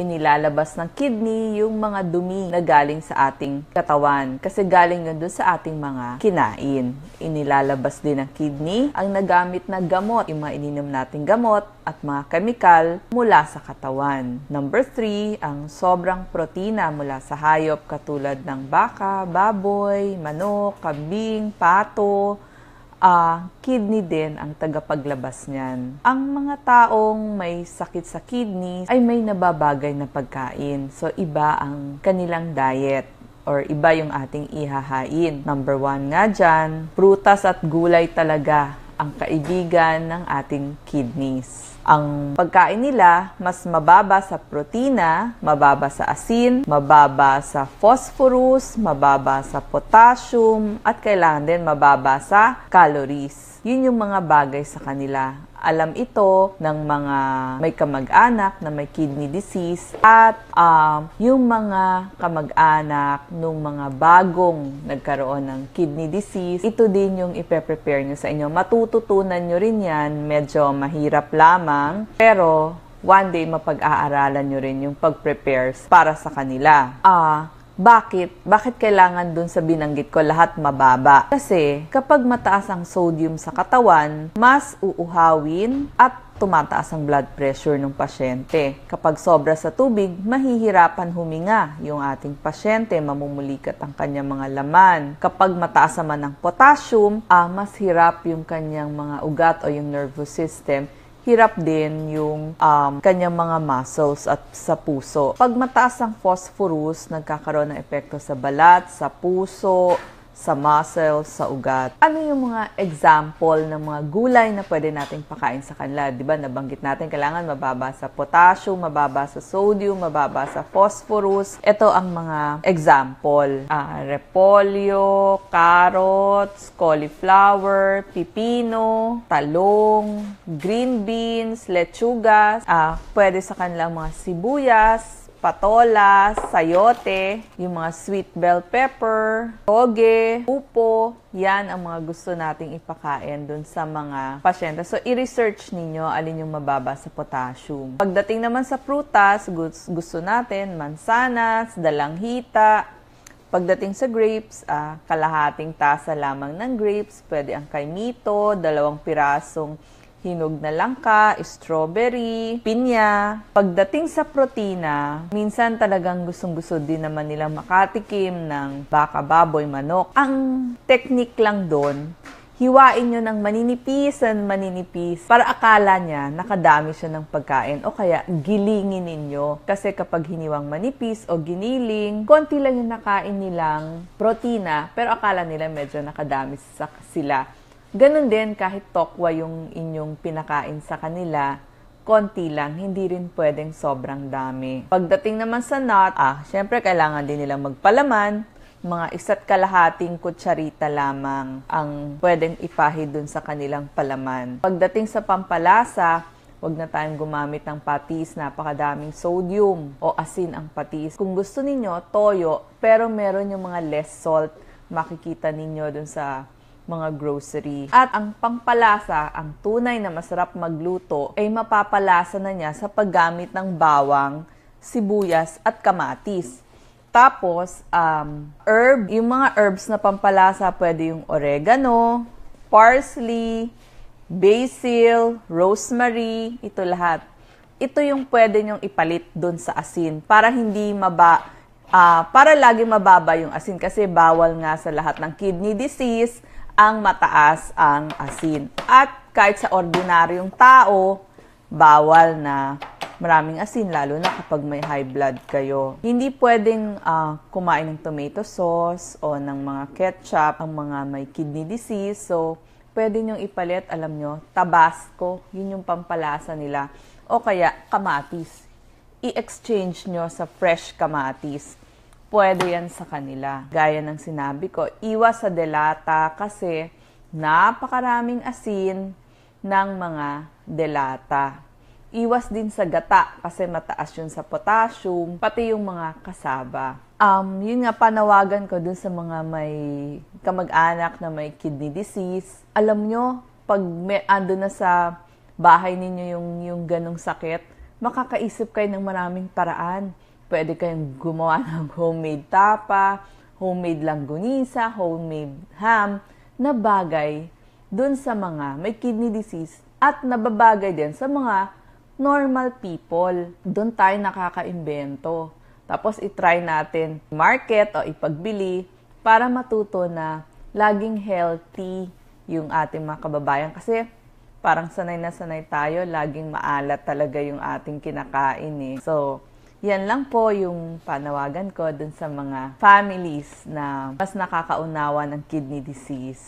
inilalabas ng kidney yung mga dumi na galing sa ating katawan kasi galing yun doon sa ating mga kinain. Inilalabas din ng kidney ang nagamit na gamot, yung mga ininom nating gamot at mga kemikal mula sa katawan. Number 3, ang sobrang protina mula sa hayop katulad ng baka, baboy, manok, kambing, pato, uh, kidney din ang tagapaglabas niyan. Ang mga taong may sakit sa kidney ay may nababagay na pagkain. So, iba ang kanilang diet or iba yung ating ihahain. Number one nga dyan, prutas at gulay talaga ang kaibigan ng ating kidneys. Ang pagkain nila mas mababa sa protina, mababa sa asin, mababa sa phosphorus, mababa sa potassium, at kailangan din mababa sa calories. Yun yung mga bagay sa kanila alam ito ng mga may kamag-anak na may kidney disease at um, yung mga kamag-anak nung mga bagong nagkaroon ng kidney disease, ito din yung ipe-prepare nyo sa inyo. Matututunan nyo rin yan, medyo mahirap lamang, pero one day mapag-aaralan nyo rin yung pag-prepares para sa kanila. Ah, uh, bakit? Bakit kailangan dun sa binanggit ko lahat mababa? Kasi kapag mataas ang sodium sa katawan, mas uuhawin at tumataas ang blood pressure ng pasyente. Kapag sobra sa tubig, mahihirapan huminga yung ating pasyente, mamumulikat ang kanyang mga laman. Kapag mataas naman ang potassium, ah, mas hirap yung kanyang mga ugat o yung nervous system hirap din yung um, kanyang mga muscles at sa puso. Pag mataas ang phosphorus, nagkakaroon ng epekto sa balat, sa puso, sa muscle, sa ugat. Ano yung mga example ng mga gulay na pwede nating pakain sa kanila? Di ba nabanggit natin kailangan mababa sa potassium, mababa sa sodium, mababa sa phosphorus. Ito ang mga example. Uh, repolyo, carrots, cauliflower, pipino, talong, green beans, lechugas. Uh, pwede sa kanila mga sibuyas, patola, sayote, yung mga sweet bell pepper, toge, upo. Yan ang mga gusto nating ipakain dun sa mga pasyente. So, i-research ninyo alin yung mababa sa potassium. Pagdating naman sa prutas, gusto natin mansanas, dalanghita, Pagdating sa grapes, ah, kalahating tasa lamang ng grapes, pwede ang kaimito, dalawang pirasong hinog na langka, strawberry, pinya. Pagdating sa protina, minsan talagang gustong-gusto din naman nilang makatikim ng baka, baboy, manok. Ang technique lang doon, hiwain nyo ng maninipis at maninipis para akala niya nakadami siya ng pagkain o kaya gilingin ninyo. Kasi kapag hiniwang manipis o giniling, konti lang yung nakain nilang protina pero akala nila medyo nakadami sila. Ganon din kahit tokwa yung inyong pinakain sa kanila, konti lang, hindi rin pwedeng sobrang dami. Pagdating naman sa nut, ah, syempre kailangan din nilang magpalaman, mga isa't kalahating kutsarita lamang ang pwedeng ipahid dun sa kanilang palaman. Pagdating sa pampalasa, Huwag na tayong gumamit ng patis, napakadaming sodium o asin ang patis. Kung gusto ninyo, toyo, pero meron yung mga less salt, makikita ninyo dun sa mga grocery. At ang pampalasa, ang tunay na masarap magluto ay mapapalasa na niya sa paggamit ng bawang, sibuyas at kamatis. Tapos, um, herb, yung mga herbs na pampalasa, pwede yung oregano, parsley, basil, rosemary, ito lahat. Ito yung pwede nyong ipalit doon sa asin para hindi maba, uh, para lagi mababa yung asin kasi bawal nga sa lahat ng kidney disease, ang mataas ang asin. At kahit sa ordinaryong tao, bawal na maraming asin, lalo na kapag may high blood kayo. Hindi pwedeng uh, kumain ng tomato sauce o ng mga ketchup ang mga may kidney disease. So, pwede nyong ipalit, alam nyo, tabasco, yun yung pampalasa nila. O kaya kamatis. I-exchange nyo sa fresh kamatis pwede yan sa kanila. Gaya ng sinabi ko, iwas sa delata kasi napakaraming asin ng mga delata. Iwas din sa gata kasi mataas yun sa potassium, pati yung mga kasaba. Um, yun nga, panawagan ko dun sa mga may kamag-anak na may kidney disease. Alam nyo, pag may, ando na sa bahay ninyo yung, yung ganong sakit, makakaisip kayo ng maraming paraan Pwede kayong gumawa ng homemade tapa, homemade langgunisa, homemade ham, na bagay dun sa mga may kidney disease at nababagay din sa mga normal people. Doon tayo nakakaimbento. Tapos itry natin market o ipagbili para matuto na laging healthy yung ating mga kababayan. Kasi parang sanay na sanay tayo, laging maalat talaga yung ating kinakain eh. So, yan lang po yung panawagan ko dun sa mga families na mas nakakaunawa ng kidney disease.